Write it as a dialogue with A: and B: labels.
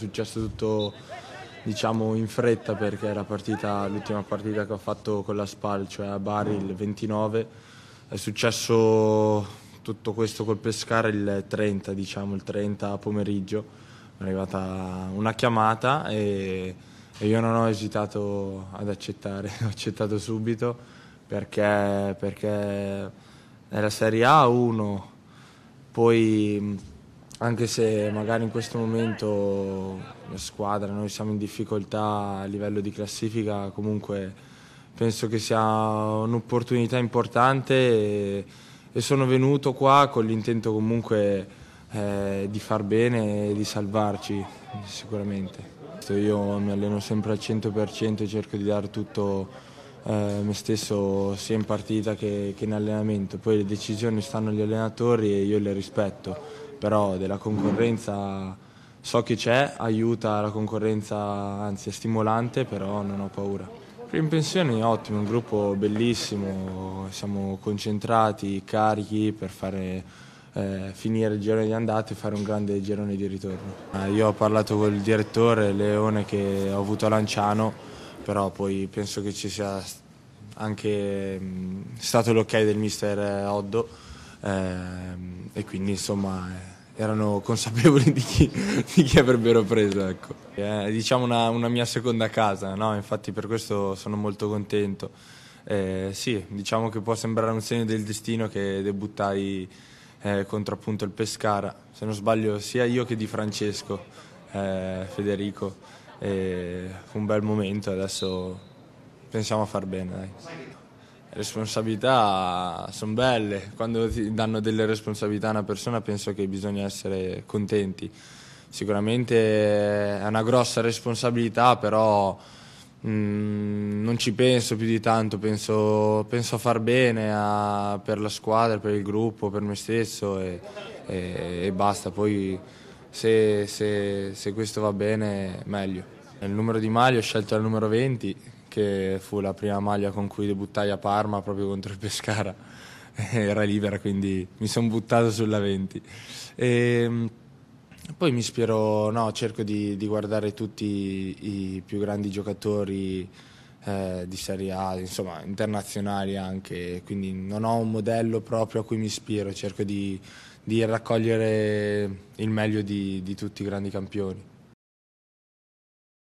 A: successo tutto diciamo in fretta perché la partita l'ultima partita che ho fatto con la Spal, cioè a Bari il 29, è successo tutto questo col Pescara il 30, diciamo il 30 pomeriggio, è arrivata una chiamata e, e io non ho esitato ad accettare, ho accettato subito perché, perché nella Serie A 1 poi anche se magari in questo momento la squadra, noi siamo in difficoltà a livello di classifica, comunque penso che sia un'opportunità importante e, e sono venuto qua con l'intento comunque eh, di far bene e di salvarci sicuramente. Io mi alleno sempre al 100% e cerco di dare tutto eh, me stesso sia in partita che, che in allenamento, poi le decisioni stanno agli allenatori e io le rispetto però della concorrenza so che c'è, aiuta la concorrenza, anzi è stimolante, però non ho paura. In pensione è ottimo, un gruppo bellissimo, siamo concentrati, carichi per fare eh, finire il girone di andata e fare un grande girone di ritorno. Ah, io ho parlato con il direttore Leone che ho avuto a Lanciano, però poi penso che ci sia anche mh, mm, stato l'ok del mister Oddo eh, e quindi insomma eh, erano consapevoli di chi, di chi avrebbero preso. Ecco. È, eh, diciamo una, una, mia seconda casa, no? infatti per questo sono molto contento. Eh, sì, diciamo che può sembrare un segno del destino che debuttai eh, contro appunto il Pescara, se non sbaglio sia io che di Francesco, eh, Federico, fu eh, un bel momento, adesso pensiamo a far bene. Dai responsabilità sono belle, quando ti danno delle responsabilità a una persona penso che bisogna essere contenti. Sicuramente è una grossa responsabilità, però Mm, non ci penso più di tanto, penso, penso a far bene a, per la squadra, per il gruppo, per me stesso e, e, e basta. Poi se, se, se, questo va bene, meglio. Il numero di Mali ho scelto il numero 20 che fu la prima maglia con cui debuttai a Parma proprio contro il Pescara. Era libera, quindi mi sono buttato sulla 20. E, ehm, poi mi ispiro, no, cerco di, di, guardare tutti i più grandi giocatori eh, di Serie A, insomma, internazionali anche, quindi non ho un modello proprio a cui mi ispiro, cerco di, di raccogliere il meglio di, di tutti i grandi campioni.